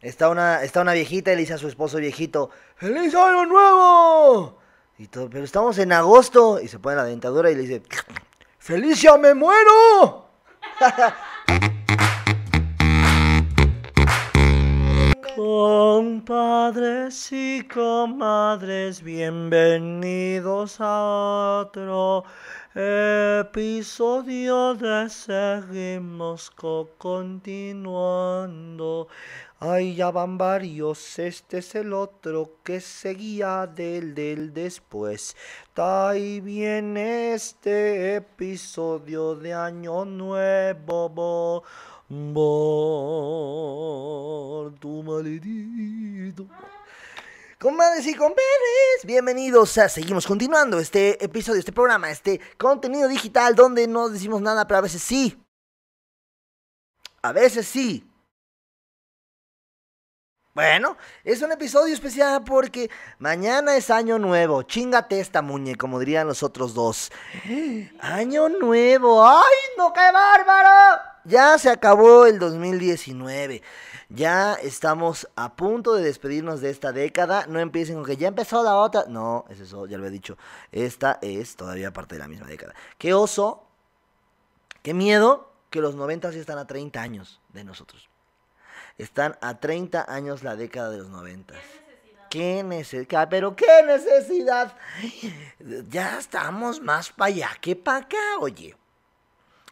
Está una, está una viejita y le dice a su esposo viejito, ¡Feliz año nuevo! Y todo, pero estamos en agosto. Y se pone la dentadura y le dice, ¡Felicia, me muero! Compadres y comadres, bienvenidos a otro episodio de Seguimos Continuando. Ahí ya van varios, este es el otro que seguía del del después. ahí viene este episodio de Año Nuevo. Bo, bo, tu maledito. Comadres y compadres, bienvenidos a Seguimos Continuando, este episodio, este programa, este contenido digital donde no decimos nada, pero a veces sí. A veces sí. Bueno, es un episodio especial porque mañana es año nuevo. Chingate esta muñe, como dirían los otros dos. Año nuevo. ¡Ay, no, qué bárbaro! Ya se acabó el 2019. Ya estamos a punto de despedirnos de esta década. No empiecen con que ya empezó la otra. No, es eso, ya lo he dicho. Esta es todavía parte de la misma década. Qué oso, qué miedo que los 90 sí están a 30 años de nosotros. Están a 30 años la década de los 90. ¿Qué necesidad? Ah, ¿Pero qué necesidad? Ya estamos más para allá que para acá, oye.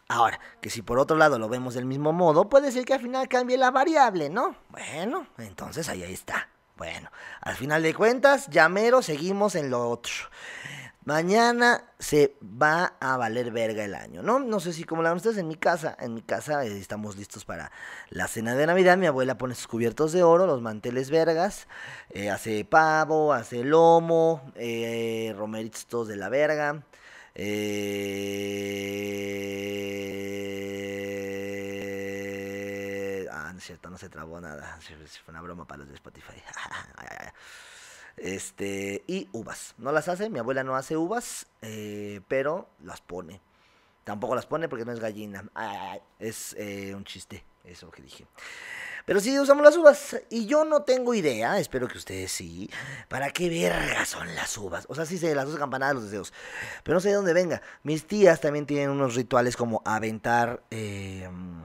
Ahora, que si por otro lado lo vemos del mismo modo, puede ser que al final cambie la variable, ¿no? Bueno, entonces ahí, está. Bueno, al final de cuentas, ya seguimos en lo otro. Mañana se va a valer verga el año, ¿no? No sé si como la ustedes en mi casa, en mi casa eh, estamos listos para la cena de Navidad. Mi abuela pone sus cubiertos de oro, los manteles vergas, eh, hace pavo, hace lomo, eh, romeritos de la verga. Ah, cierto, no se trabó nada. Fue una broma para los de Spotify. Este, y uvas. No las hace, mi abuela no hace uvas, eh, pero las pone. Tampoco las pone porque no es gallina. es eh, un chiste, eso que dije. Pero sí usamos las uvas. Y yo no tengo idea, espero que ustedes sí. ¿Para qué verga son las uvas? O sea, sí se las dos campanadas, los deseos. Pero no sé de dónde venga. Mis tías también tienen unos rituales como aventar. Em,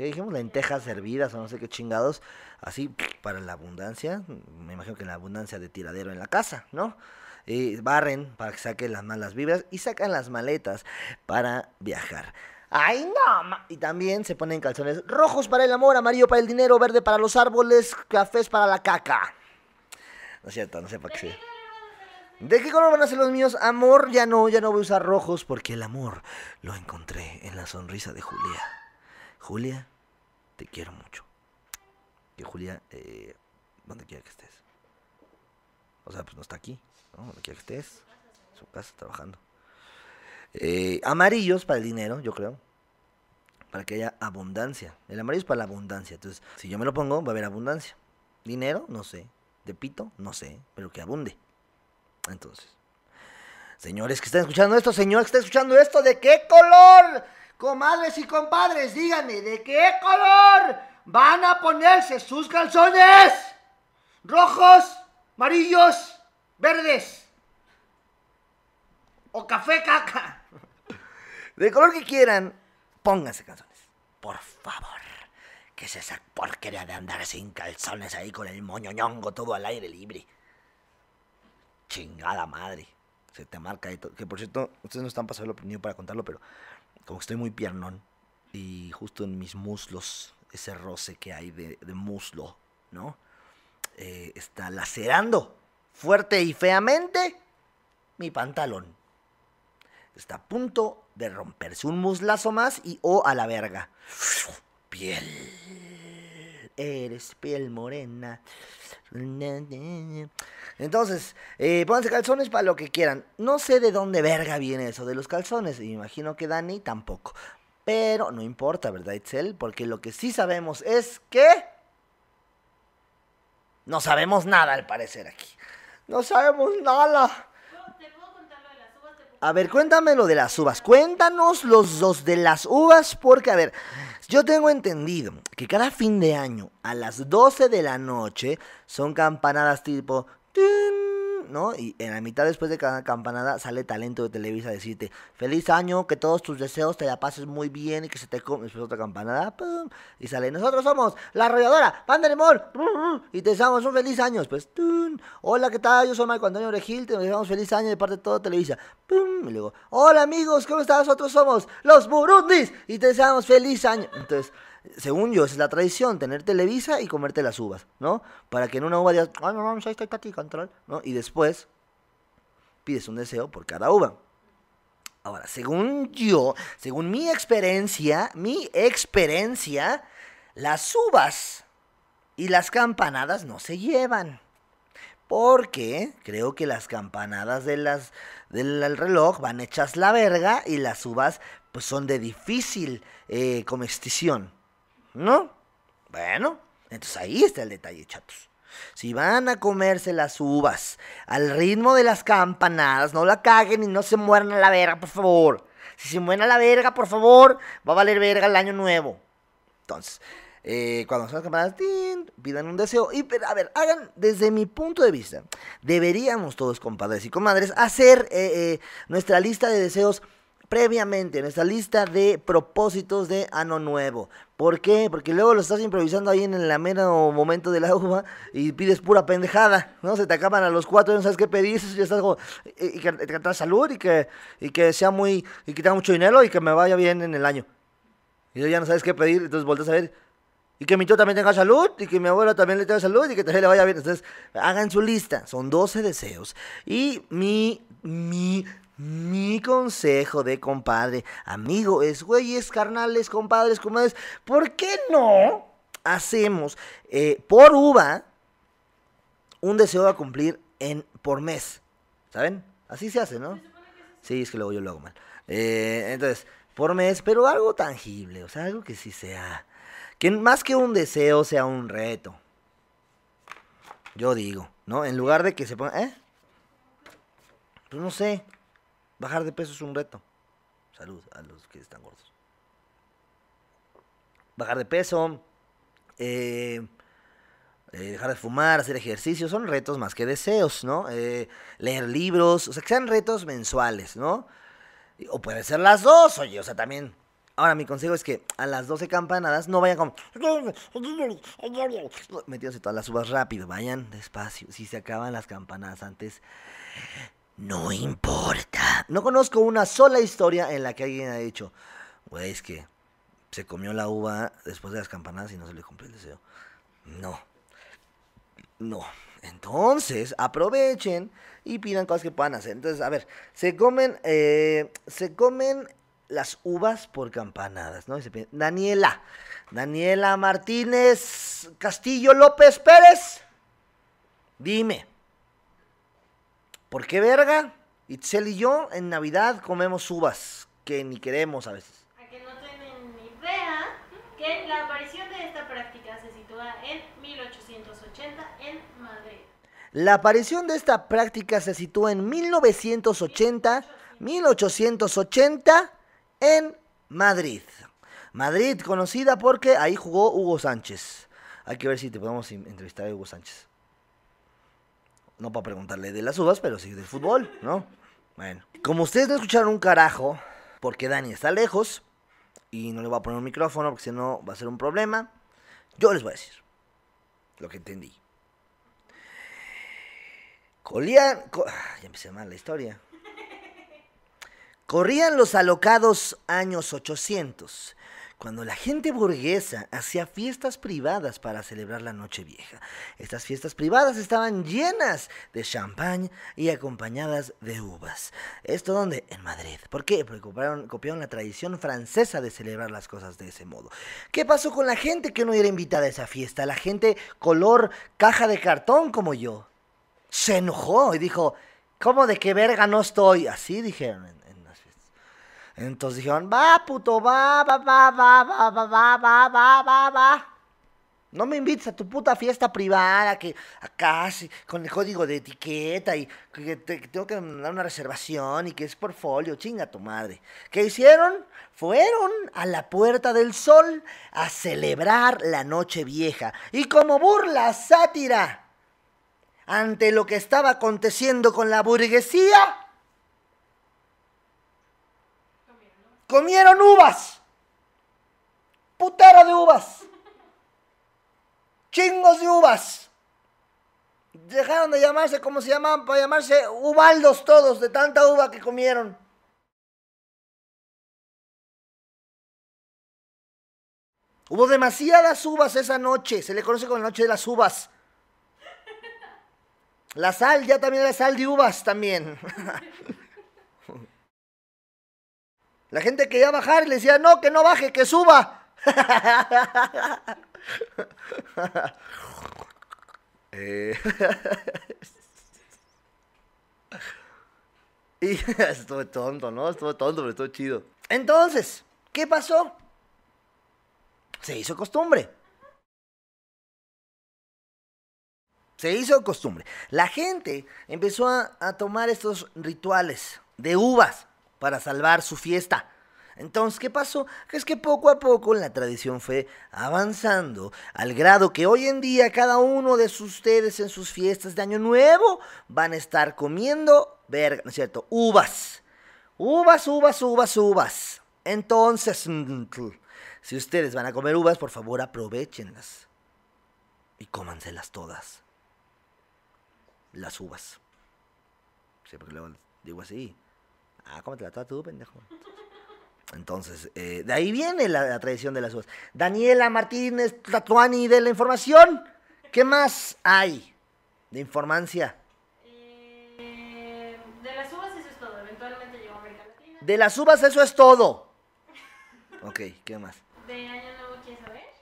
¿Qué dijimos? Lentejas hervidas o no sé qué chingados. Así para la abundancia. Me imagino que la abundancia de tiradero en la casa, ¿no? Y barren para que saquen las malas vibras y sacan las maletas para viajar. ¡Ay, no! Y también se ponen calzones rojos para el amor, amarillo para el dinero, verde para los árboles, cafés para la caca. No es cierto, no sé para qué ¿De qué color van a ser los míos? Amor, ya no, ya no voy a usar rojos porque el amor lo encontré en la sonrisa de Julia. Julia, te quiero mucho. Que Julia, eh, donde quiera que estés. O sea, pues no está aquí, ¿no? Donde quiera que estés. En su casa, trabajando. Eh, amarillos para el dinero, yo creo. Para que haya abundancia. El amarillo es para la abundancia. Entonces, si yo me lo pongo, va a haber abundancia. Dinero, no sé. De pito, no sé. Pero que abunde. Entonces. Señores que están escuchando esto, señores que están escuchando esto, ¿de qué color Comadres y compadres, díganme, ¿de qué color van a ponerse sus calzones? ¿Rojos, amarillos, verdes? ¿O café caca? De color que quieran, pónganse calzones. Por favor. ¿Qué es esa porquería de andar sin calzones ahí con el moño ñongo todo al aire libre? Chingada madre. Se te marca y todo. Que por cierto, ustedes no están pasando lo opinión para contarlo, pero como que estoy muy piernón y justo en mis muslos, ese roce que hay de, muslo, ¿no? Eh, está lacerando fuerte y feamente mi pantalón. Está a punto de romperse un muslazo más y o oh, a la verga. Piel eres piel morena. Entonces, eh, pónganse calzones para lo que quieran. No sé de dónde verga viene eso de los calzones. Imagino que Dani tampoco. Pero no importa, ¿verdad, Itzel? Porque lo que sí sabemos es que... No sabemos nada, al parecer, aquí. No sabemos nada. A ver, cuéntame lo de las uvas. Cuéntanos los dos de las uvas, porque, a ver, yo tengo entendido que cada fin de año a las 12 de la noche son campanadas tipo... ¿no? Y en la mitad después de cada campanada sale talento de Televisa a decirte, feliz año, que todos tus deseos te la pases muy bien y que se te come. Después otra campanada, y sale, nosotros somos la arrolladora, Panda mor y te deseamos un feliz año. Pues, hola, ¿qué tal? Yo soy Marco Antonio Regil, te deseamos feliz año de parte de todo Televisa. ¡Pum! Y luego, hola amigos, ¿cómo estás? Nosotros somos los Burundis y te deseamos feliz año. Entonces según yo, es la tradición, tener Televisa y comerte las uvas, ¿no? Para que en una uva digas, ay no, no, ahí está aquí, control, ¿no? Y después pides un deseo por cada uva. Ahora, según yo, según mi experiencia, mi experiencia, las uvas y las campanadas no se llevan. Porque creo que las campanadas de las, del reloj van hechas la verga y las uvas pues, son de difícil eh, comestición. ¿no? Bueno, entonces ahí está el detalle, chatos. Si van a comerse las uvas al ritmo de las campanadas, no la caguen y no se mueran a la verga, por favor. Si se mueren a la verga, por favor, va a valer verga el año nuevo. Entonces, eh, cuando son las campanadas, pidan un deseo. Y, a ver, hagan, desde mi punto de vista, deberíamos todos, compadres y comadres, hacer eh, eh, nuestra lista de deseos previamente en esta lista de propósitos de Ano Nuevo. ¿Por qué? Porque luego lo estás improvisando ahí en el mero momento del la y pides pura pendejada, ¿no? Se te acaban a los cuatro, no sabes qué pedir, estás eh, y, que te salud y que, y que sea muy, y que tenga mucho dinero y que me vaya bien en el año. Y ya no sabes qué pedir, entonces volteas a ver, y que mi tío también tenga salud, y que mi abuela también le tenga salud, y que también le vaya bien. Entonces, hagan su lista. Son 12 deseos. Y mi, mi mi consejo de compadre, amigo, es güeyes, carnales, compadres, comadres, ¿por qué no hacemos eh, por uva un deseo a cumplir en, por mes? ¿Saben? Así se hace, ¿no? Sí, es que luego yo lo hago mal. Eh, entonces, por mes, pero algo tangible, o sea, algo que sí sea. Que más que un deseo sea un reto. Yo digo, ¿no? En lugar de que se ponga, ¿eh? Pues no sé. Bajar de peso es un reto. Salud a los que están gordos. Bajar de peso, eh, eh, dejar de fumar, hacer ejercicio, son retos más que deseos, ¿no? Eh, leer libros, o sea, que sean retos mensuales, ¿no? O puede ser las dos, oye, o sea, también. Ahora, mi consejo es que a las 12 campanadas no vayan como. Metidos todas las uvas rápido, vayan despacio. Si se acaban las campanadas antes, no importa. No conozco una sola historia en la que alguien ha dicho, güey, es que se comió la uva después de las campanadas y no se le cumplió el deseo. No. No. Entonces, aprovechen y pidan cosas que puedan hacer. Entonces, a ver, se comen, eh, se comen las uvas por campanadas, ¿no? Daniela, Daniela Martínez Castillo López Pérez, dime, ¿Por qué verga? Itzel y yo en Navidad comemos uvas que ni queremos a veces. A que no tienen idea que la aparición de esta práctica se sitúa en 1880 en Madrid. La aparición de esta práctica se sitúa en 1980, 1880 en Madrid. Madrid, conocida porque ahí jugó Hugo Sánchez. Hay que ver si te podemos entrevistar a Hugo Sánchez no para preguntarle de las uvas, pero sí del fútbol, ¿no? Bueno, como ustedes no escucharon un carajo, porque Dani está lejos y no le voy a poner un micrófono porque si no va a ser un problema, yo les voy a decir lo que entendí. Colían. Ah, ya empecé mal la historia. Corrían los alocados años 800 cuando la gente burguesa hacía fiestas privadas para celebrar la Nochevieja. Estas fiestas privadas estaban llenas de champán y acompañadas de uvas. ¿Esto dónde? En Madrid. ¿Por qué? Porque copiaron, copiaron la tradición francesa de celebrar las cosas de ese modo. ¿Qué pasó con la gente que no era invitada a esa fiesta? La gente color caja de cartón como yo. Se enojó y dijo, ¿cómo de qué verga no estoy? Así dijeron. Entonces dijeron, va, puto, va, va, va, va, va, va, va, va, va, va, va. No me invites a tu puta fiesta privada, que acá con el código de etiqueta y que, tengo que mandar una reservación y que es por folio, chinga tu madre. ¿Qué hicieron? Fueron a la Puerta del Sol a celebrar la Noche Vieja. Y como burla, sátira, ante lo que estaba aconteciendo con la burguesía, comieron uvas. Putero de uvas. Chingos de uvas. Dejaron de llamarse como se llamaban, para llamarse ubaldos todos de tanta uva que comieron. Hubo demasiadas uvas esa noche, se le conoce como la noche de las uvas. La sal, ya también la sal de uvas también. La gente quería bajar y le decía, no, que no baje, que suba. Eh. y estuve tonto, ¿no? Estuvo tonto, pero estuvo chido. Entonces, ¿qué pasó? Se hizo costumbre. Se hizo costumbre. La gente empezó a tomar estos rituales de uvas para salvar su fiesta. Entonces, ¿qué pasó? Es que poco a poco la tradición fue avanzando al grado que hoy en día cada uno de ustedes en sus fiestas de Año Nuevo van a estar comiendo, ¿no es cierto? Uvas. Uvas, uvas, uvas, uvas. Entonces, si ustedes van a comer uvas, por favor aprovechenlas y cómanselas todas. Las uvas. Siempre lo digo así. Ah, la toda tú, pendejo. Entonces, eh, de ahí viene la, tradición de las uvas. Daniela Martínez Tatuani de la información. ¿Qué más hay de informancia? Eh, de las uvas eso es todo. Eventualmente llegó a América Latina. De las uvas eso es todo. ok, ¿qué más? De año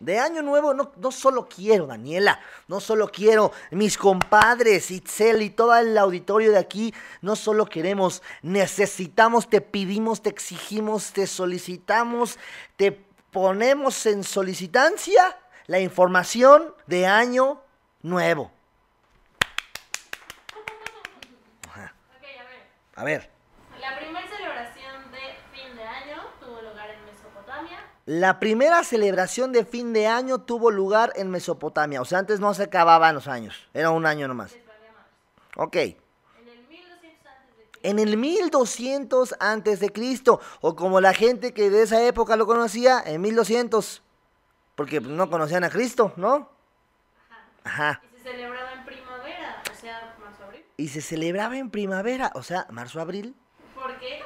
de año nuevo no, no solo quiero, Daniela, no solo quiero mis compadres, Itzel y todo el auditorio de aquí, no solo queremos, necesitamos, te pedimos, te exigimos, te solicitamos, te ponemos en solicitancia la información de año nuevo. a ver. A ver. La primera celebración de fin de año tuvo lugar en Mesopotamia. O sea, antes no se acababan los años. Era un año nomás. Ok. En el 1200 antes de Cristo, o como la gente que de esa época lo conocía, en 1200, porque no conocían a Cristo, ¿no? Ajá. Y se celebraba en primavera, o sea, marzo-abril. Y se celebraba en primavera, o sea, marzo-abril. ¿Por qué?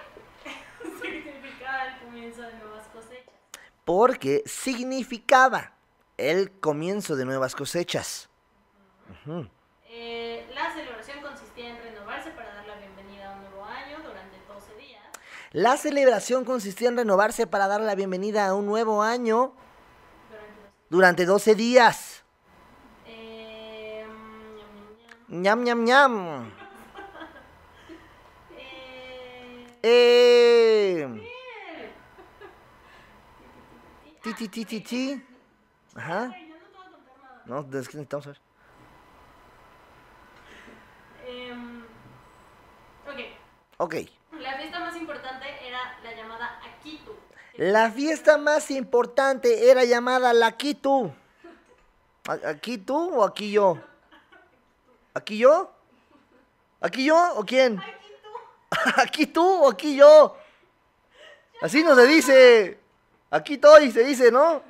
porque significaba el comienzo de nuevas cosechas. Eh, la celebración consistía en renovarse para dar la bienvenida a un nuevo año durante 12 días. La celebración consistía en renovarse para dar la bienvenida a un nuevo año durante 12 días. Eh, ñam, ñam, ñam. ñam. eh, eh. Ti, ti, ti, ti, ti. Ajá. No, es que necesitamos ver. Em, ok. Ok. La fiesta más importante era la llamada Akitu. La fiesta más importante era llamada la Aquitu. ¿Aquí tú o aquí yo? ¿Aquí yo? ¿Aquí yo o quién? Akitu. ¿Aquí tú o aquí yo? Así no se dice. Aquí estoy, se dice, ¿no?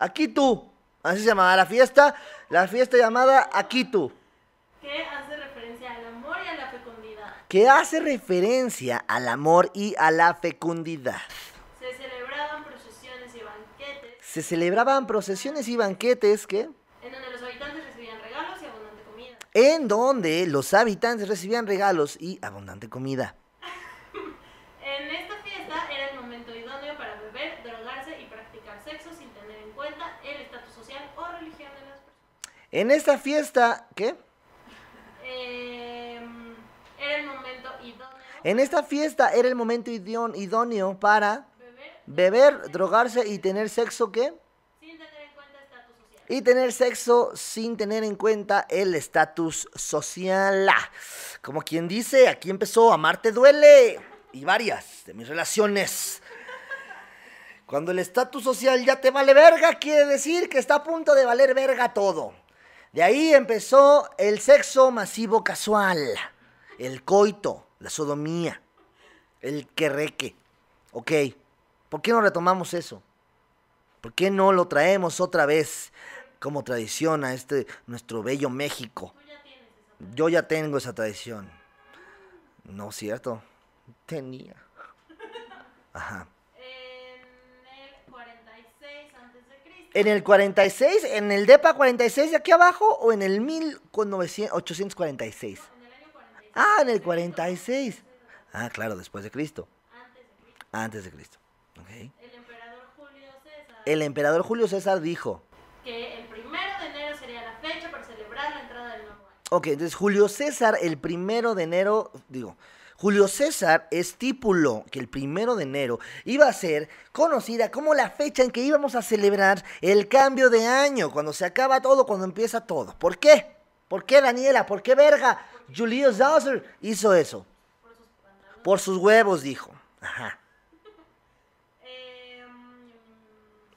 Aquí Así se llamaba la fiesta, la fiesta llamada Aquí ¿Qué hace referencia al amor y a la fecundidad? ¿Qué hace referencia al amor y a la fecundidad. Se celebraban procesiones y banquetes. Se celebraban procesiones y banquetes ¿qué? En donde los habitantes recibían regalos y abundante comida. En donde los habitantes recibían regalos y abundante comida. el estatus social o religión de las personas. En esta fiesta, ¿qué? Em, era el momento idóneo. En esta fiesta era el momento idóneo para beber, beber drogarse y tener sexo, ¿qué? Sin tener en cuenta estatus social. Y tener sexo sin tener en cuenta el estatus social. Ah, como quien dice, aquí empezó Amarte Duele y varias de mis relaciones cuando el estatus social ya te vale verga, quiere decir que está a punto de valer verga todo. De ahí empezó el sexo masivo casual, el coito, la sodomía, el querreque. Ok, ¿por qué no retomamos eso? ¿Por qué no lo traemos otra vez como tradición a este nuestro bello México? Yo ya tengo esa tradición. No, es cierto. Tenía. Ajá. ¿En el 46? ¿En el DEPA 46 de aquí abajo o en el 1846? Ah, en el 46. Ah, claro, después de Cristo. Antes de Cristo. Okay. El emperador Julio César. El emperador Julio César dijo. Que el primero de enero sería la fecha para celebrar la entrada del nuevo año. Ok, entonces Julio César el primero de enero, digo, Julio César estipuló que el primero de enero iba a ser conocida como la fecha en que íbamos a celebrar el cambio de año, cuando se acaba todo, cuando empieza todo. ¿Por qué? ¿Por qué, Daniela? ¿Por qué, verga? Julio César hizo eso. Por sus huevos, dijo. Ajá.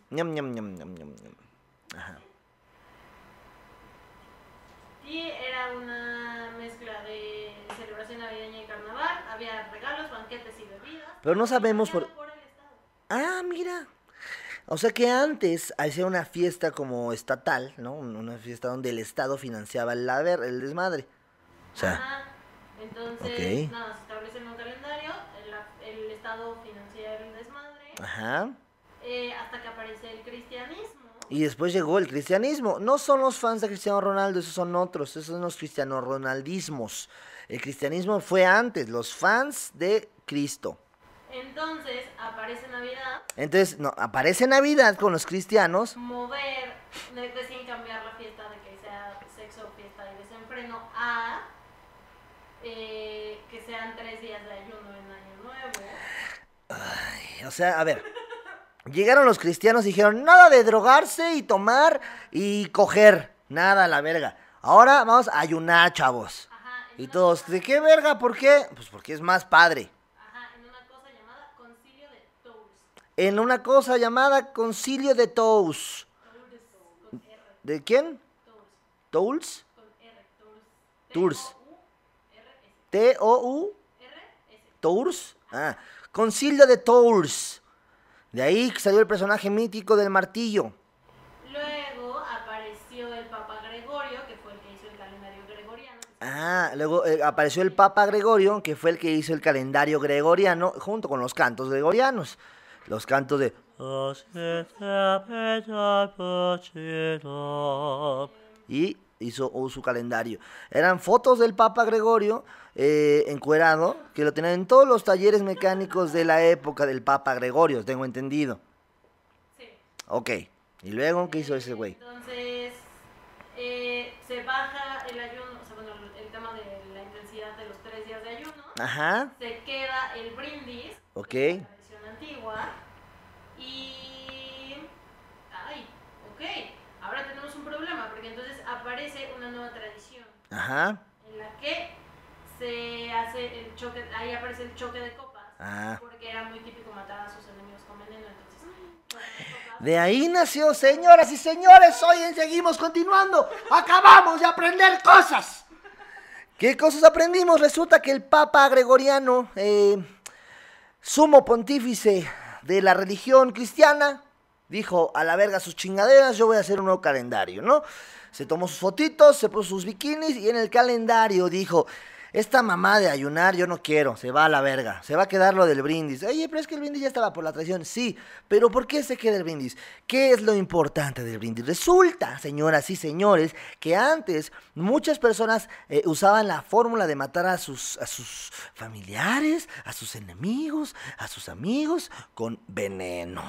Em, Ajá. Y era una mezcla de celebración navideña y carnaval. Había regalos, banquetes y bebidas. Pero no sabemos por... por el estado. Ah, mira. O sea que antes, hacía una fiesta como estatal, ¿no? Una fiesta donde el Estado financiaba el, el desmadre. O sea, Ajá. Entonces, nada, se establece en un calendario, el, Estado financia el desmadre. Ajá. Eh, hasta que aparece el cristianismo. Y después llegó el cristianismo. No son los fans de Cristiano Ronaldo, esos son otros, esos son los cristiano ronaldismos. El cristianismo fue antes, los fans de Cristo. Entonces aparece Navidad. Entonces, no, aparece Navidad con los cristianos. Mover, deciden cambiar la fiesta de que sea sexo, fiesta y desenfreno a eh, que sean tres días de ayuno en Año Nuevo. o sea, a ver. Llegaron los cristianos y dijeron, nada de drogarse y tomar y coger. Nada, la verga. Ahora vamos a ayunar, chavos. y todos, ¿de qué verga? ¿Por qué? Pues porque es más padre. Ajá, en una cosa llamada concilio de Tours. En una cosa llamada concilio de ¿De quién? Tours. Tours. T-O-U. Tours. concilio de Tours de ahí salió el personaje mítico del martillo. Luego apareció el Papa Gregorio, que fue el que hizo el calendario gregoriano. Ah, luego eh, apareció el Papa Gregorio, que fue el que hizo el calendario gregoriano junto con los cantos gregorianos. Los cantos de... Y hizo su calendario. Eran fotos del Papa Gregorio eh, encuerado, que lo tenían en todos los talleres mecánicos de la época del Papa Gregorio, tengo entendido. Sí. Ok. ¿Y luego qué hizo ese güey? Entonces, eh, se baja el ayuno, o sea, bueno, el tema de la intensidad de los tres días de ayuno. Ajá. Se queda el brindis. Ok. Que la tradición antigua. Y. Ay, ok problema, porque entonces aparece una nueva tradición. Ajá. En la que se hace el choque, ahí aparece el choque de copas. Ah. Porque era muy típico matar a sus enemigos con veneno, entonces. Mm, pues, de ahí nació, señoras y señores, hoy seguimos continuando. Acabamos de aprender cosas. ¿Qué cosas aprendimos? Resulta que el Papa Gregoriano, eh, sumo pontífice de la religión cristiana, Dijo, a la verga sus chingaderas, yo voy a hacer un nuevo calendario, ¿no? Se tomó sus fotitos, se puso sus bikinis y en el calendario dijo, esta mamá de ayunar yo no quiero, se va a la verga, se va a quedar lo del brindis. Oye, pero es que el brindis ya estaba por la traición, sí, pero ¿por qué se queda el brindis? ¿Qué es lo importante del brindis? Resulta, señoras y señores, que antes muchas personas eh, usaban la fórmula de matar a sus, a sus familiares, a sus enemigos, a sus amigos con veneno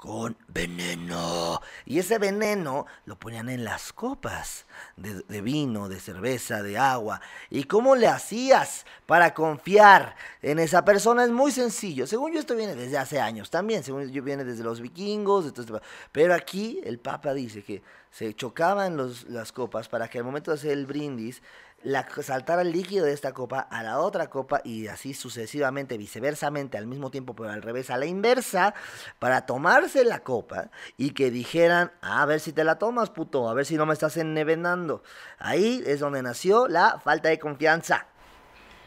con veneno. Y ese veneno lo ponían en las copas de, vino, de cerveza, de agua. ¿Y cómo le hacías para confiar en esa persona? Es muy sencillo. Según yo esto viene desde hace años también, según yo viene desde los vikingos. Este pero aquí el Papa dice que se chocaban las copas para que al momento de hacer el brindis la, saltar el líquido de esta copa a la otra copa y así sucesivamente, viceversamente, al mismo tiempo, pero al revés, a la inversa, para tomarse la copa y que dijeran, ah, a ver si te la tomas, puto, a ver si no me estás envenenando. Ahí es donde nació la falta de confianza.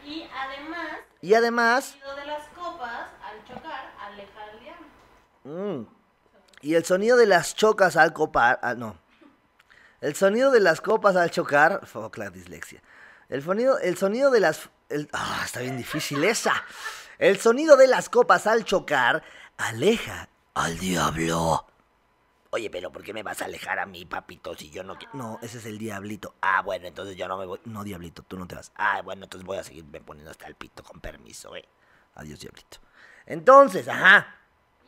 Y además, y el sonido de las copas al chocar mm. Y el sonido de las chocas al copar, ah, no, el sonido de las copas al chocar. Fuck la dislexia. El sonido, el sonido de las. Ah, está bien difícil esa. El sonido de las copas al chocar aleja al diablo. Oye, pero ¿por qué me vas a alejar a mí, papito, si yo no quiero? No, ese es el diablito. Ah, bueno, entonces yo no me voy. No, diablito, tú no te vas. Ah, bueno, entonces voy a seguirme poniendo hasta el pito, con permiso, eh. Adiós, diablito. Entonces, ajá.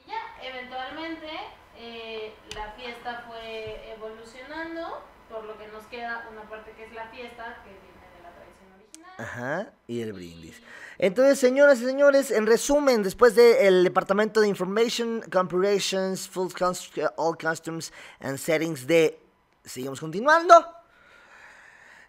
Y ya, eventualmente eh, la fiesta fue evolucionando, por lo que nos queda una parte que es la fiesta, que viene de la tradición original. Ajá, y el brindis. Entonces, señoras y señores, en resumen, después del Departamento de Information, Comparations, Full Customs and Settings de... Seguimos continuando.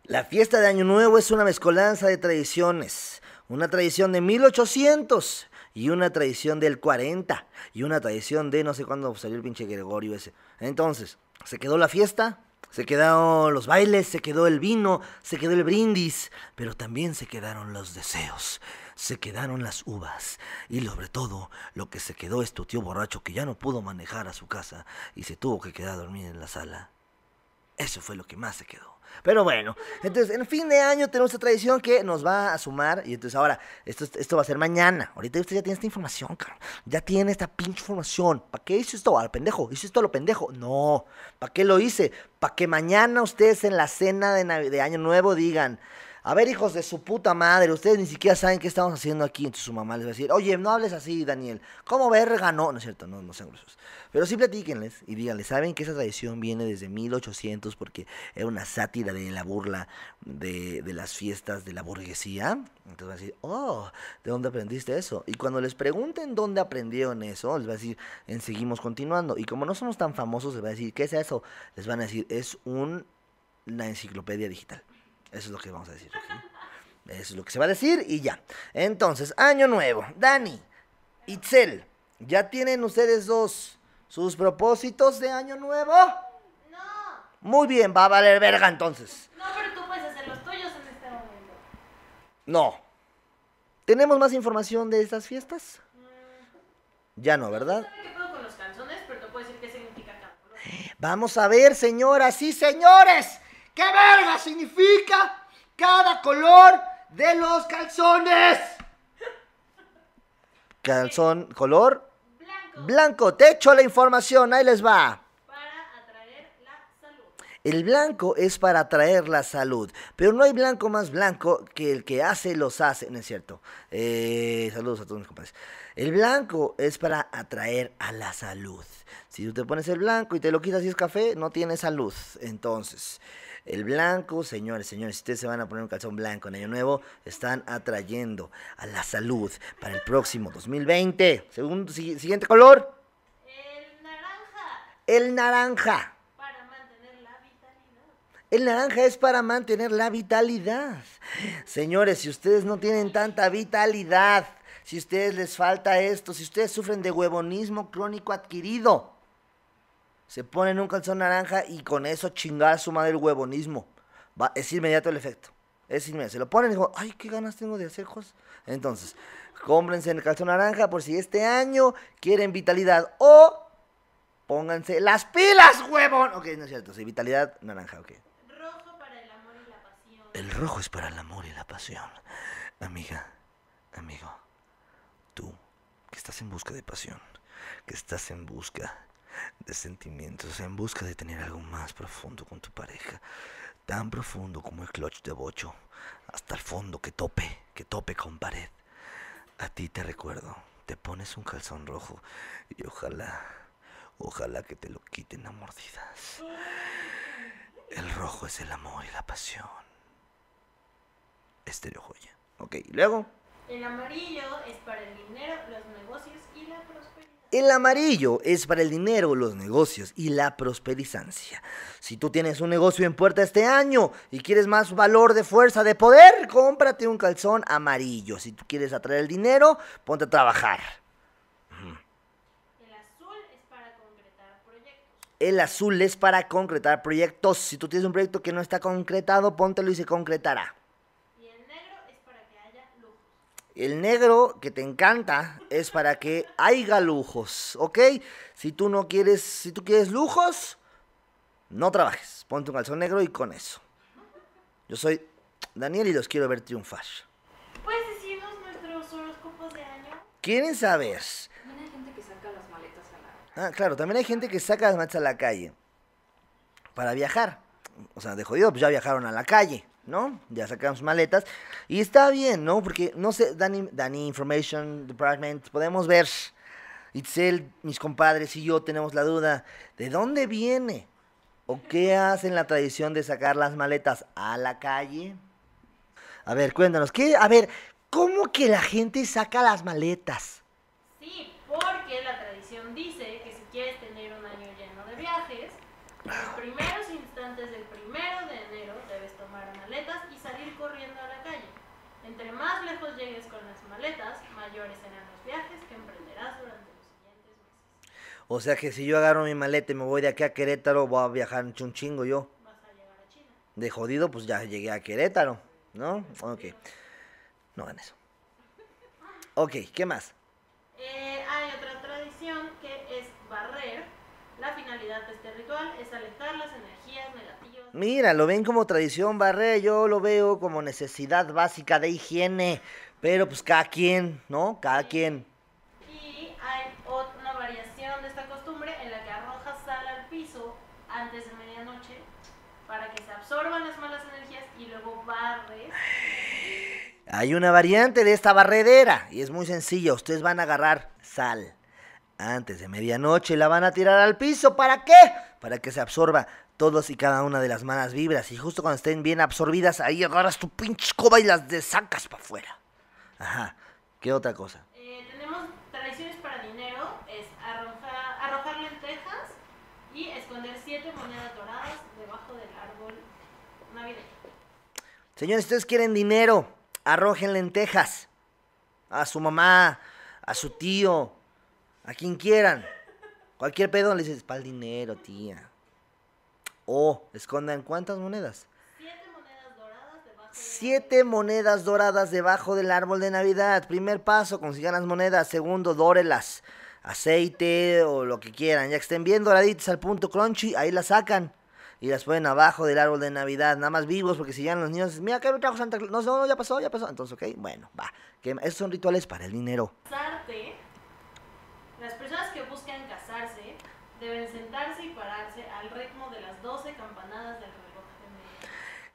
La fiesta de Año Nuevo es una mezcolanza de tradiciones, una tradición de 1800 y una tradición del 40, y una tradición de no sé cuándo salió el pinche Gregorio ese. Entonces, se quedó la fiesta, se quedaron los bailes, se quedó el vino, se quedó el brindis, pero también se quedaron los deseos, se quedaron las uvas y sobre todo lo que se quedó es tu tío borracho que ya no pudo manejar a su casa y se tuvo que quedar a dormir en la sala. Eso fue lo que más se quedó. Pero bueno, entonces en fin de año tenemos esta tradición que nos va a sumar. Y entonces ahora, esto, esto va a ser mañana. Ahorita usted ya tiene esta información, Ya tiene esta pinche información. ¿Para qué hizo esto? Al pendejo. ¿Hizo esto a lo pendejo? No. ¿Para qué lo hice? Para que mañana ustedes en la cena de, de Año Nuevo digan. A ver, hijos de su puta madre, ustedes ni siquiera saben qué estamos haciendo aquí. Entonces su mamá les va a decir, oye, no hables así, Daniel. ¿Cómo verga? No, no es cierto, no, no sean gruesos. Pero sí platíquenles y díganles, ¿saben que esa tradición viene desde 1800 porque era una sátira de la burla de, las fiestas de la burguesía? Entonces van a decir, oh, ¿de dónde aprendiste eso? Y cuando les pregunten dónde aprendieron eso, les va a decir, en seguimos continuando. Y como no somos tan famosos, les va a decir, ¿qué es eso? Les van a decir, es un, una enciclopedia digital. Eso es lo que vamos a decir. Eso es lo que se va a decir y ya. Entonces, año nuevo. Dani, Itzel, ¿ya tienen ustedes dos sus propósitos de año nuevo? No. Muy bien, va a valer verga entonces. No, pero tú puedes hacer los tuyos en este momento. No. ¿Tenemos más información de estas fiestas? Mm. Ya no, ¿verdad? Vamos a ver, señoras y señores. ¿Qué verga significa cada color de los calzones? Calzón, color. Blanco. Blanco, te echo la información, ahí les va. Para atraer la salud. El blanco es para atraer la salud, pero no hay blanco más blanco que el que hace los hace, no es cierto. Eh, saludos a todos mis compadres. El blanco es para atraer a la salud. Si tú te pones el blanco y te lo quitas y es café, no tiene salud. Entonces, el blanco, señores, señores, si ustedes se van a poner un calzón blanco en Año Nuevo, están atrayendo a la salud para el próximo 2020. Segundo, siguiente color. El naranja. El naranja. Para mantener la vitalidad. El naranja es para mantener la vitalidad. Señores, si ustedes no tienen tanta vitalidad, si a ustedes les falta esto, si ustedes sufren de huevonismo crónico adquirido, se ponen un calzón naranja y con eso chingar a su madre el huevonismo. Va, es inmediato el efecto. Es inmediato. Se lo ponen y digo, ay, qué ganas tengo de hacer cosas. Entonces, cómprense el calzón naranja por si este año quieren vitalidad o pónganse las pilas, huevón. Ok, no es cierto, sí, vitalidad naranja, ok. Rojo para el amor y la pasión. El rojo es para el amor y la pasión. Amiga, amigo, tú que estás en busca de pasión, que estás en busca de sentimientos en busca de tener algo más profundo con tu pareja, tan profundo como el clutch de bocho, hasta el fondo que tope, que tope con pared. A ti te recuerdo, te pones un calzón rojo y ojalá, ojalá que te lo quiten a mordidas. El rojo es el amor y la pasión. Estereo joya. Ok, ¿y luego. El amarillo es para el dinero, los negocios y la prosperidad. El amarillo es para el dinero, los negocios y la prosperizancia. Si tú tienes un negocio en puerta este año y quieres más valor de fuerza, de poder, cómprate un calzón amarillo. Si tú quieres atraer el dinero, ponte a trabajar. El azul es para concretar proyectos. El azul es para concretar proyectos. Si tú tienes un proyecto que no está concretado, póntelo y se concretará. El negro que te encanta es para que haya lujos, ¿ok? Si tú no quieres, si tú quieres lujos, no trabajes. Ponte un calzón negro y con eso. Yo soy Daniel y los quiero ver triunfar. ¿Puedes decirnos nuestros horóscopos de año? ¿Quieren saber? También hay gente que saca las maletas a la... Ah, claro, también hay gente que saca las maletas a la calle para viajar. O sea, de jodido, pues ya viajaron a la calle. ¿no? Ya sacamos maletas. Y está bien, ¿no? Porque, no sé, Dani, Dani Information Department, podemos ver, Itzel, mis compadres y yo tenemos la duda, ¿de dónde viene? ¿O qué hacen la tradición de sacar las maletas a la calle? A ver, cuéntanos, ¿qué? A ver, ¿cómo que la gente saca las maletas? Sí, porque la tradición dice que si quieres tener un año lleno de viajes, primero maletas, mayores serán los viajes que emprenderás durante los siguientes meses. O sea que si yo agarro mi maleta y me voy de aquí a Querétaro, voy a viajar un chingo yo. Vas a llegar a China. De jodido, pues ya llegué a Querétaro, ¿no? Ok. No hagan eso. Ok, ¿qué más? Eh, hay otra tradición que es barrer. La finalidad de este ritual es alejar las energías negativas. Mira, lo ven como tradición barrer, yo lo veo como necesidad básica de higiene. Pero pues cada quien, ¿no? Cada quien. Y hay una variación de esta costumbre en la que arrojas sal al piso antes de medianoche para que se absorban las malas energías y luego barres. Hay una variante de esta barredera y es muy sencilla. Ustedes van a agarrar sal antes de medianoche y la van a tirar al piso. ¿Para qué? Para que se absorba todas y cada una de las malas vibras. Y justo cuando estén bien absorbidas, ahí agarras tu pinche escoba y las desacas para afuera. Ajá. ¿Qué otra cosa? Eh, tenemos tradiciones para dinero, es arrojar, lentejas y esconder siete monedas doradas debajo del árbol navideño. Señores, si ustedes quieren dinero, arrojen lentejas a su mamá, a su tío, a quien quieran. Cualquier pedo le dices, para el dinero, tía. O escondan cuántas monedas. Siete monedas doradas debajo del árbol de Navidad. Primer paso, consigan las monedas. Segundo, dórelas. Aceite o lo que quieran. Ya que estén bien doraditas al punto crunchy, ahí las sacan. Y las ponen abajo del árbol de Navidad, nada más vivos, porque si llegan los niños, mira, que me trajo Santa Claus. No, no, ya pasó, ya pasó. Entonces, ok, bueno, va. Que esos son rituales para el dinero. Las personas que buscan casarse deben sentarse y parar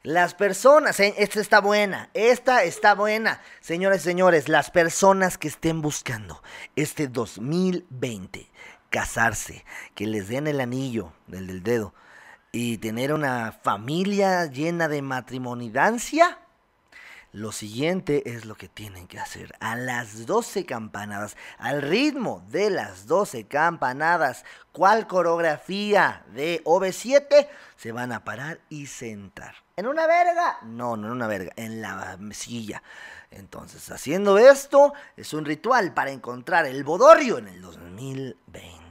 Las personas, eh, esta está buena, esta está buena. Señores y señores, las personas que estén buscando este 2020 casarse, que les den el anillo, del dedo, y tener una familia llena de matrimonidancia, lo siguiente es lo que tienen que hacer. A las 12 campanadas, al ritmo de las 12 campanadas, ¿cuál coreografía de ob 7 se van a parar y sentar. ¿En una verga? No, no en una verga, en la silla. Entonces, haciendo esto, es un ritual para encontrar el bodorrio en el 2020.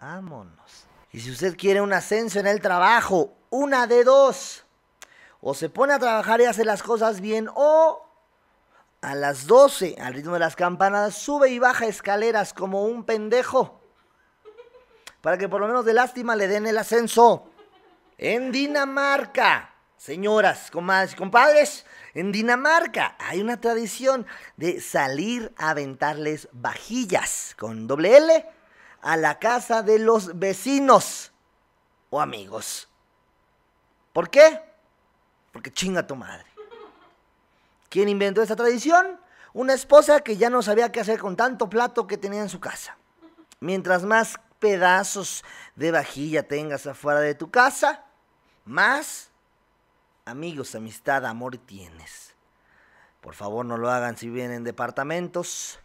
Vámonos. Y si usted quiere un ascenso en el trabajo, una de dos o se pone a trabajar y hace las cosas bien, o a las 12, al ritmo de las campanadas, sube y baja escaleras como un pendejo, para que por lo menos de lástima le den el ascenso. En Dinamarca, señoras, comadres, compadres, en Dinamarca hay una tradición de salir a aventarles vajillas con doble L a la casa de los vecinos o amigos. ¿Por qué? Porque chinga tu madre. ¿Quién inventó esta tradición? Una esposa que ya no sabía qué hacer con tanto plato que tenía en su casa. Mientras más pedazos de vajilla tengas afuera de tu casa, más amigos, amistad, amor tienes. Por favor, no lo hagan si vienen departamentos,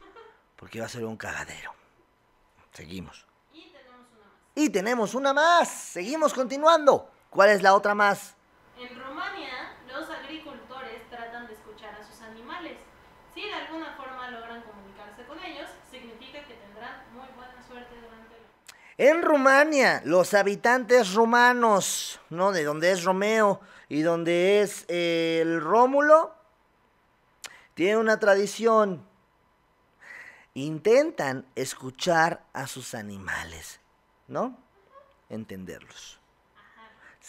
porque va a ser un cagadero. Seguimos. Y tenemos una más. Seguimos continuando. ¿Cuál es la otra más? En Rumania Si de alguna forma logran comunicarse con ellos, significa que tendrán muy buena suerte durante el... En Rumania, los habitantes rumanos, ¿no? De donde es Romeo y donde es eh, el Rómulo, tienen una tradición. Intentan escuchar a sus animales, ¿no? Entenderlos.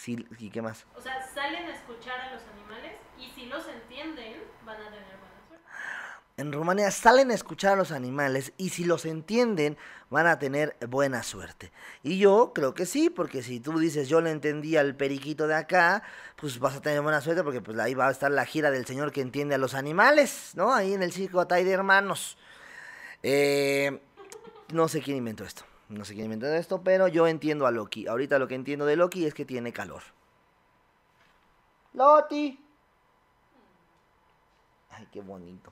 ¿Y qué más? O sea, salen a escuchar a los animales y si los entienden, van a tener en Rumanía salen a escuchar a los animales y si los entienden van a tener buena suerte. Y yo creo que sí, porque si tú dices yo le entendí al periquito de acá, pues vas a tener buena suerte porque pues ahí va a estar la gira del señor que entiende a los animales, ¿no? Ahí en el circo Atay de Hermanos. Eh, no sé quién inventó esto, no sé quién inventó esto, pero yo entiendo a Loki. Ahorita lo que entiendo de Loki es que tiene calor. Loti. Ay, qué bonito.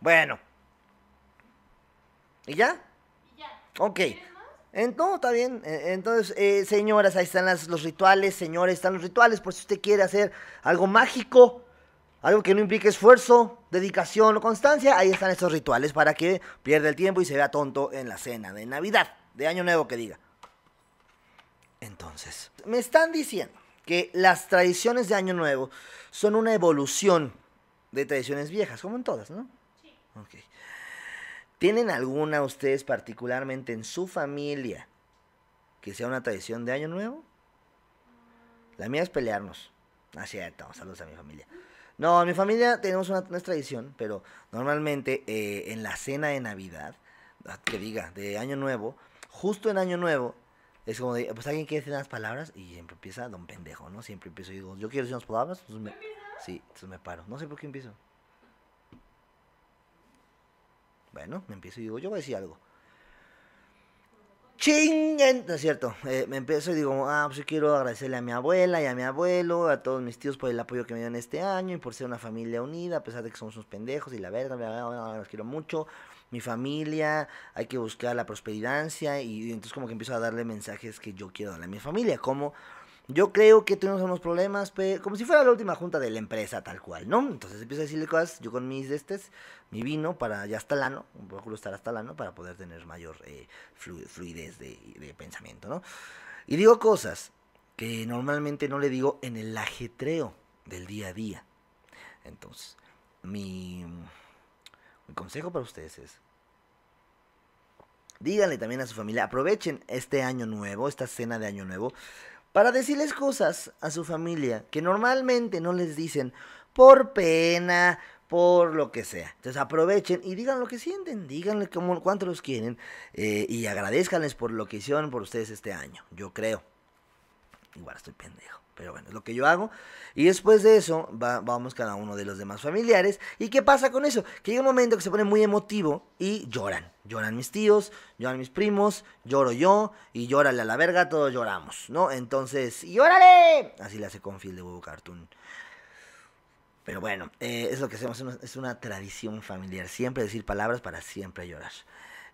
Bueno. ¿Y ya? Y ya. Ok. No, está bien. E, entonces, eh, señoras, ahí están los rituales, señores, están los rituales. Por si usted quiere hacer algo mágico, algo que no implique esfuerzo, dedicación o constancia, ahí están estos rituales para que pierda el tiempo y se vea tonto en la cena de Navidad, de Año Nuevo que diga. Entonces, me están diciendo que las tradiciones de Año Nuevo son una evolución de tradiciones viejas, como en todas, ¿no? Sí. Okay. ¿Tienen alguna ustedes particularmente en su familia que sea una tradición de Año Nuevo? La mía es pelearnos. Ah, estamos. saludos a mi familia. No, a mi familia tenemos una, tradición, pero normalmente eh, en la cena de Navidad, ah, que diga, de Año Nuevo, justo en Año Nuevo, es como pues alguien quiere decir unas palabras y siempre empieza don pendejo, ¿no? Siempre empiezo y digo, yo quiero decir unas palabras, pues me... Sí, entonces me paro. No sé por qué empiezo. Bueno, me empiezo y digo, yo voy a decir algo. ¡Ching! no es cierto. Eh, me empiezo y digo, ah, pues yo quiero agradecerle a mi abuela y a mi abuelo, a todos mis tíos por el apoyo que me dieron este año y por ser una familia unida, a pesar de que somos unos pendejos y la verga, me los quiero mucho. Mi familia, hay que buscar la prosperidad y, y entonces como que empiezo a darle mensajes que yo quiero darle a mi familia, como yo creo que tenemos unos problemas, como si fuera la última junta de la empresa, tal cual, ¿no? Entonces empiezo a decirle cosas, yo con mis destes, mi vino para ya hasta el ano, un poco estar hasta el ano para poder tener mayor eh, fluidez de, pensamiento, ¿no? Y digo cosas que normalmente no le digo en el ajetreo del día a día. Entonces, mi, mi consejo para ustedes es, díganle también a su familia, aprovechen este año nuevo, esta cena de año nuevo, para decirles cosas a su familia que normalmente no les dicen por pena, por lo que sea. Entonces aprovechen y digan lo que sienten, díganle cómo, cuánto los quieren eh, y agradezcanles por lo que hicieron por ustedes este año, yo creo. Igual estoy pendejo. Pero bueno, es lo que yo hago. Y después de eso, vamos cada uno de los demás familiares. ¿Y qué pasa con eso? Que llega un momento que se pone muy emotivo y lloran. Lloran mis tíos, lloran mis primos, lloro yo y llórale a la verga, todos lloramos, ¿no? Entonces, ¡llórale! Así le hace Confil de Huevo Cartoon. Pero bueno, eh, es lo que hacemos, es una tradición familiar, siempre decir palabras para siempre llorar.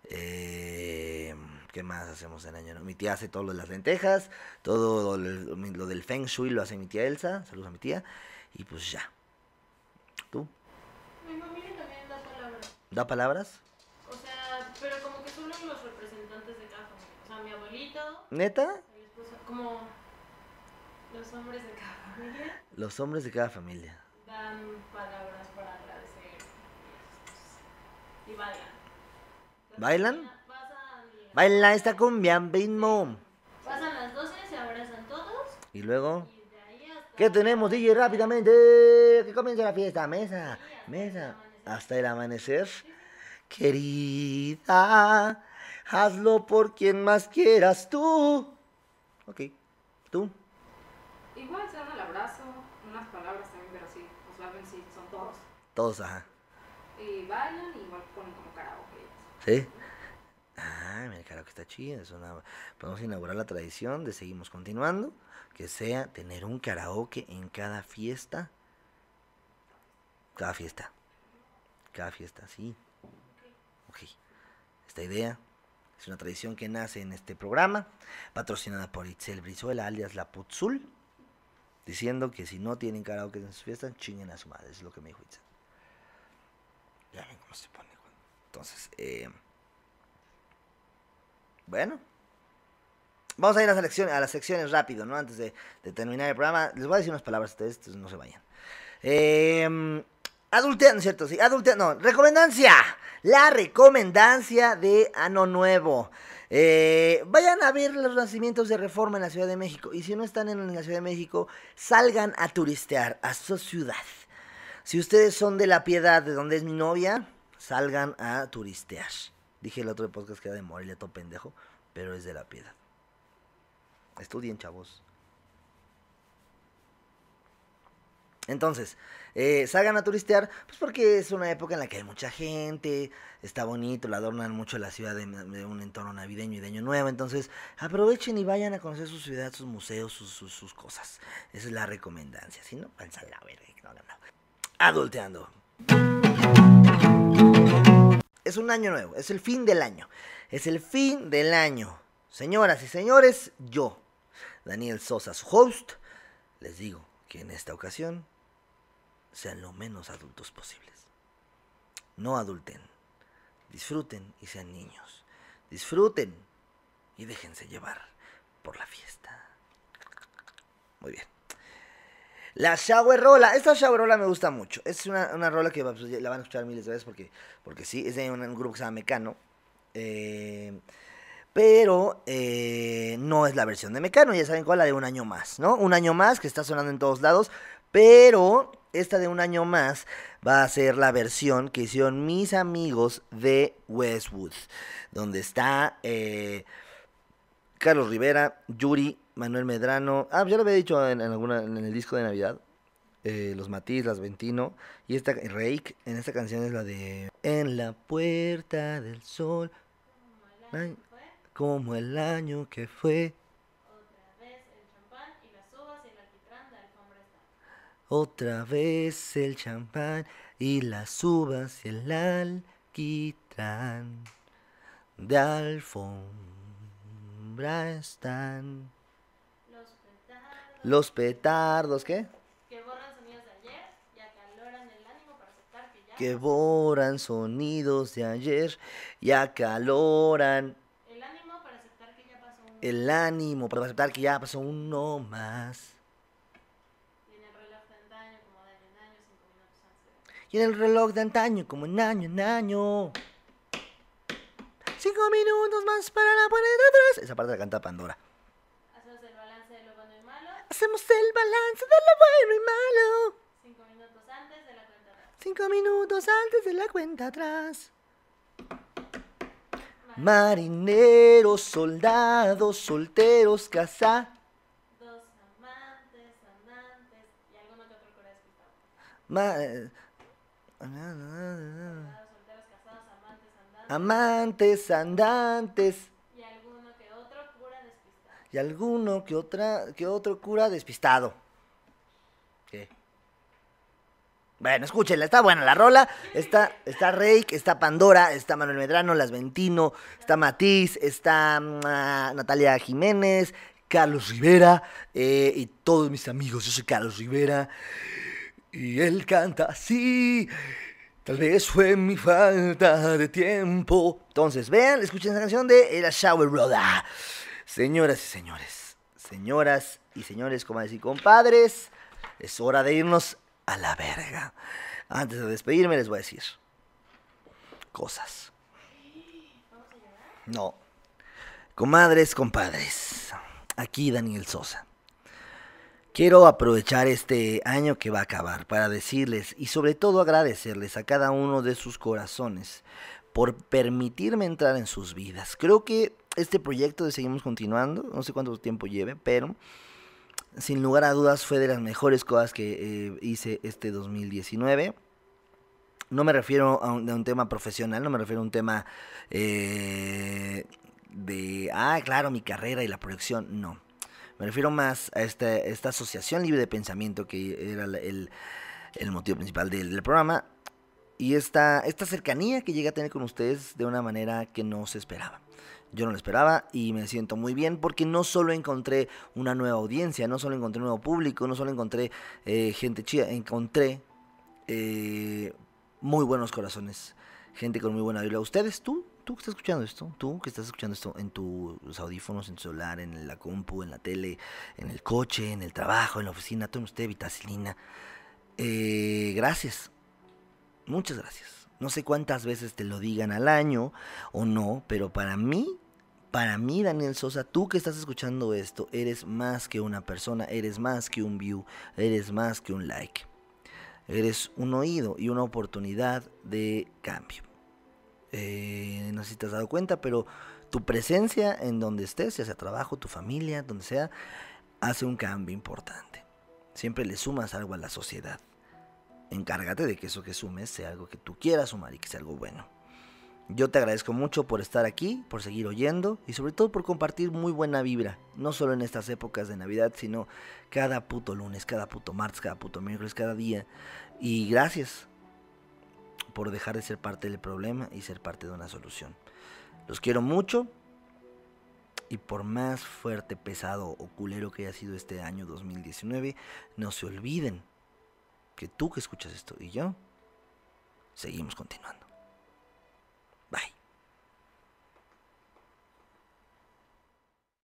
Eh, ¿Qué más hacemos en año? Mi tía hace todo lo de las lentejas, todo lo, del Feng Shui lo hace mi tía Elsa, saludos a mi tía, y pues ya. ¿Tú? Mi familia también da palabras. ¿Da palabras? O sea, pero como que son los representantes de cada familia O sea, mi abuelito. ¿Neta? Mi como los hombres de cada familia. Los hombres de cada familia. Dan palabras para agradecer. Y valga. ¿Bailan? Baila esta cumbia, ritmo. Pasan las 12, se abrazan todos. ¿Y luego? ¿Qué tenemos, DJ? Rápidamente. Que comience la fiesta. Mesa, mesa. Hasta el amanecer. Querida, hazlo por quien más quieras tú. Ok. ¿Tú? Igual se dan el abrazo, unas palabras también, pero sí, usualmente pues, sí, son todos. Todos, ajá. Y bailan ¿Sí? Ah, mira, karaoke está chido. Podemos inaugurar la tradición de seguimos continuando, que sea tener un karaoke en cada fiesta. Cada fiesta. Cada fiesta, sí. Ok. Esta idea es una tradición que nace en este programa, patrocinada por Itzel Brizuela, alias La Putzul, diciendo que si no tienen karaoke en sus fiestas, chinguen a su madre. Es lo que me dijo Itzel. Ya ven cómo se pone. Entonces, eh, bueno. Vamos a ir a, las secciones, a las secciones rápido, ¿no? Antes de, terminar el programa. Les voy a decir unas palabras a ustedes, no se vayan. Eh, ¿no es cierto? Sí, adultez no. Recomendancia. La recomendancia de Ano Nuevo. Eh, vayan a ver los nacimientos de reforma en la Ciudad de México. Y si no están en la Ciudad de México, salgan a turistear a su ciudad. Si ustedes son de La Piedad, de donde es mi novia, salgan a turistear. Dije el otro podcast que era de Morelia, todo pendejo, pero es de la piedad. Estudien, chavos. Entonces, eh, salgan a turistear, pues porque es una época en la que hay mucha gente, está bonito, la adornan mucho la ciudad de, un entorno navideño y de año nuevo. Entonces, aprovechen y vayan a conocer su ciudad, sus museos, sus, cosas. Esa es la recomendancia, si no, pensad la verga. No, Adulteando es un año nuevo, es el fin del año. Es el fin del año. Señoras y señores, yo, Daniel Sosa, su host, les digo que en esta ocasión sean lo menos adultos posibles. No adulten, disfruten y sean niños. Disfruten y déjense llevar por la fiesta. Muy bien. La Shower Rola. Esta Shower Rola me gusta mucho. Es una, una rola que pues, la van a escuchar miles de veces porque, porque sí, es de un, grupo Mecano. Eh, pero eh, no es la versión de Mecano, ya saben cuál, la de un año más, ¿no? Un año más que está sonando en todos lados, pero esta de un año más va a ser la versión que hicieron mis amigos de Westwood, donde está eh, Carlos Rivera, Yuri Manuel Medrano. Ah, ya lo había dicho en, alguna, en el disco de Navidad. Eh, los Matiz, las Ventino. Y esta Reik en esta canción es la de En la puerta del sol. Como el año, que fue como el año que fue. Otra vez el champán y las uvas y el alquitrán de alfombra están. Los petardos, ¿qué? Que borran sonidos de ayer y acaloran el ánimo para aceptar que ya. Que borran sonidos de ayer y acaloran. El ánimo para aceptar que ya pasó uno. El ánimo para aceptar que ya pasó uno más. Y en el reloj de antaño, como de en año, cinco minutos antes. Y en el reloj de antaño, como en año, en año. Cinco minutos más para la pared de atrás. Esa parte la canta Pandora. Hacemos el balance de lo bueno y malo. Cinco minutos antes de la cuenta atrás. Cinco minutos antes de la cuenta atrás. Marineros, soldados, solteros, casados. Dos amantes, amantes y alguno que otro cura Ma eh, ah, ah, ah, soldados, solteros, casados, amantes, andantes. Amantes, andantes y alguno que, otra, que otro cura despistado. ¿Qué? Bueno, escúchenla, está buena la rola. Está, está Reik, está Pandora, está Manuel Medrano, Las Ventino, está Matiz, está mm, ah, Natalia Jiménez, Carlos Rivera eh, y todos mis amigos. Yo soy Carlos Rivera y él canta así. Tal vez fue mi falta de tiempo. Entonces, vean, escuchen esa canción de Era Shower Brother. Señoras y señores, señoras y señores, comadres y compadres, es hora de irnos a la verga. Antes de despedirme les voy a decir cosas. No. Comadres, compadres, aquí Daniel Sosa. Quiero aprovechar este año que va a acabar para decirles y sobre todo agradecerles a cada uno de sus corazones por permitirme entrar en sus vidas. Creo que este proyecto de Seguimos Continuando, no sé cuánto tiempo lleve, pero sin lugar a dudas fue de las mejores cosas que eh, hice este 2019. No me refiero a un, tema profesional, no me refiero a un tema eh, de, ah, claro, mi carrera y la proyección, no. Me refiero más a esta, asociación libre de pensamiento que era el, motivo principal del, programa y esta, esta cercanía que llega a tener con ustedes de una manera que no se esperaba. Yo no lo esperaba y me siento muy bien porque no solo encontré una nueva audiencia, no solo encontré un nuevo público, no solo encontré eh, gente chida, encontré eh, muy buenos corazones, gente con muy buena vibra ¿Ustedes, tú, tú que estás escuchando esto, tú que estás escuchando esto en tus audífonos, en tu celular, en la compu, en la tele, en el coche, en el trabajo, en la oficina, tome usted vitacilina. Eh, gracias, muchas gracias. No sé cuántas veces te lo digan al año o no, pero para mí para mí, Daniel Sosa, tú que estás escuchando esto, eres más que una persona, eres más que un view, eres más que un like. Eres un oído y una oportunidad de cambio. Eh, no sé si te has dado cuenta, pero tu presencia en donde estés, ya sea trabajo, tu familia, donde sea, hace un cambio importante. Siempre le sumas algo a la sociedad. Encárgate de que eso que sumes sea algo que tú quieras sumar y que sea algo bueno. Yo te agradezco mucho por estar aquí, por seguir oyendo y sobre todo por compartir muy buena vibra, no solo en estas épocas de Navidad, sino cada puto lunes, cada puto martes, cada puto miércoles, cada día. Y gracias por dejar de ser parte del problema y ser parte de una solución. Los quiero mucho y por más fuerte, pesado o culero que haya sido este año 2019, no se olviden que tú que escuchas esto y yo seguimos continuando.